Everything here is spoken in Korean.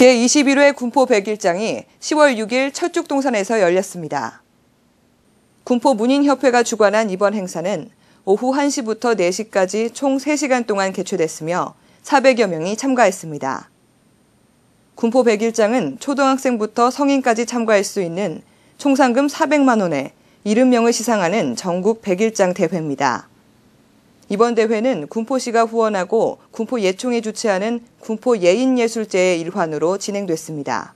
제21회 군포 백일장이 10월 6일 철쭉동산에서 열렸습니다. 군포 문인협회가 주관한 이번 행사는 오후 1시부터 4시까지 총 3시간 동안 개최됐으며 400여 명이 참가했습니다. 군포 백일장은 초등학생부터 성인까지 참가할 수 있는 총상금 400만 원에 70명을 시상하는 전국 백일장 대회입니다. 이번 대회는 군포시가 후원하고 군포예총이 주최하는 군포예인예술제의 일환으로 진행됐습니다.